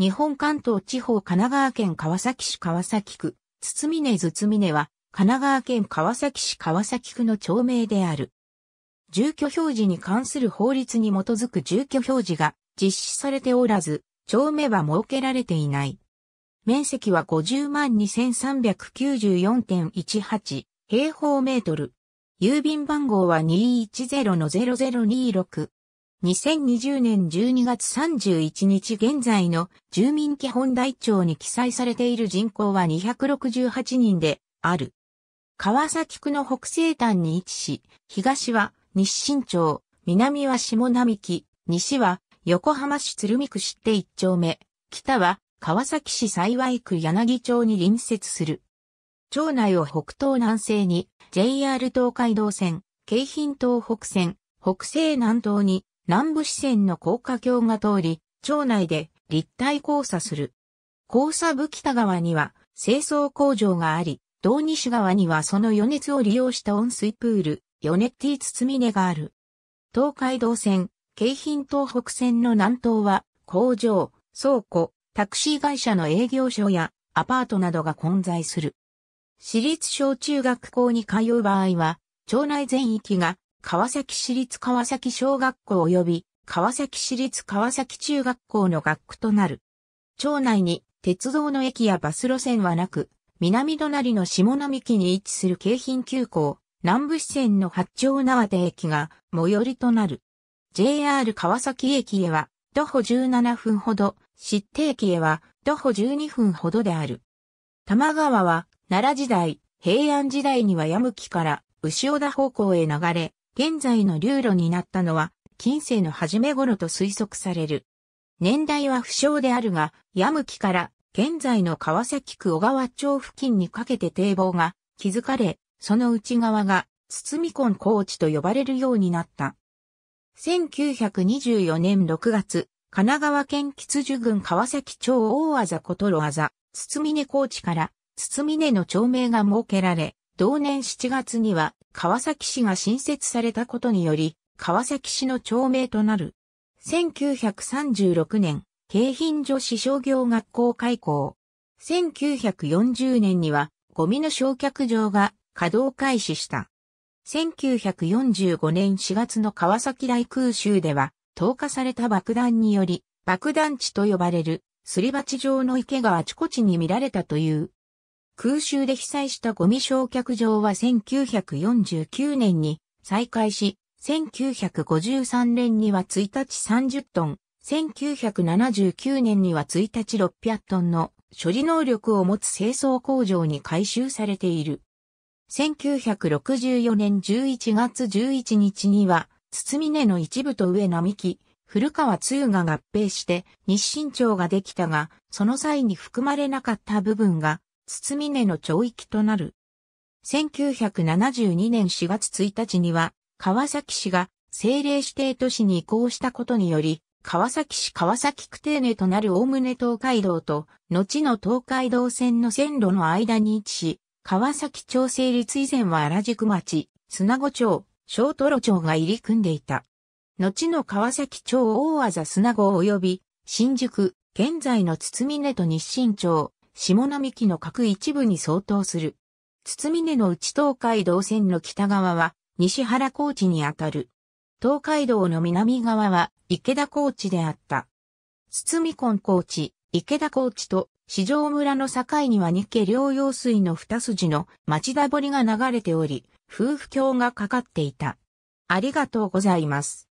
日本関東地方神奈川県川崎市川崎区、堤根堤根は、神奈川県川崎市川崎区の町名である。住居表示に関する法律に基づく住居表示が実施されておらず、町名は設けられていない。面積は502,394.18平方メートル。郵便番号は210-0026。2020年12月31日現在の住民基本台帳に記載されている人口は268人である。川崎区の北西端に位置し、東は日新町、南は下並木、西は横浜市鶴見区知って1丁目、北は川崎市幸区柳町に隣接する。町内を北東南西に JR 東海道線、京浜東北線、北西南東に南部支線の高架橋が通り、町内で立体交差する。交差部北側には清掃工場があり、道西側にはその余熱を利用した温水プール、ヨネッティ包み根がある。東海道線、京浜東北線の南東は、工場、倉庫、タクシー会社の営業所やアパートなどが混在する。私立小中学校に通う場合は、町内全域が川崎市立川崎小学校及び川崎市立川崎中学校の学区となる。町内に鉄道の駅やバス路線はなく、南隣の下並木に位置する京浜急行、南部支線の八丁縄手駅が最寄りとなる。JR 川崎駅へは徒歩17分ほど、湿地駅へは徒歩12分ほどである。多摩川は奈良時代、平安時代には矢向から牛尾田方向へ流れ、現在の流路になったのは、近世の初め頃と推測される。年代は不詳であるが、矢吹から現在の川崎区小川町付近にかけて堤防が築かれ、その内側が包み根高地と呼ばれるようになった。1924年6月、神奈川県吉樹郡川崎町大技小ことろあ包み根高地から、包み根の町名が設けられ、同年7月には川崎市が新設されたことにより、川崎市の町名となる。1936年、京浜女子商業学校開校。1940年には、ゴミの焼却場が稼働開始した。1945年4月の川崎大空襲では、投下された爆弾により、爆弾地と呼ばれる、すり鉢状の池があちこちに見られたという空襲で被災したゴミ焼却場は1949年に再開し、1953年には1日30トン、1979年には1日600トンの処理能力を持つ清掃工場に改修されている。1964年11月11日には、堤根の一部と上並木、古川通が合併して日清町ができたが、その際に含まれなかった部分が堤根の町域となる。1972年4月1日には、川崎市が政令指定都市に移行したことにより、川崎市川崎区定根となるおおむね東海道と、後の東海道線の線路の間に位置し、川崎町成立以前は原宿町、砂子町、小トロ町が入り組んでいた。後の川崎町大技砂子及び、新宿、現在の堤根と日清町、下並木の各一部に相当する。堤根の内東海道線の北側は西原高地にあたる。東海道の南側は池田高地であった。堤根高地、池田高地と市場村の境には日家両用水の二筋の町田堀が流れており、夫婦橋がかかっていた。ありがとうございます。